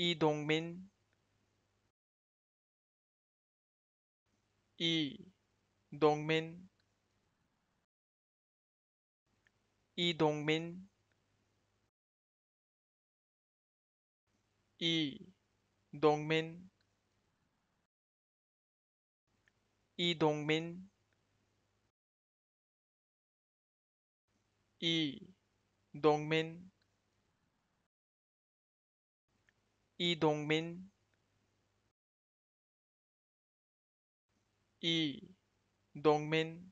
이동민 이동민 이동민 이동민 이동민 이동민 이동민 이동민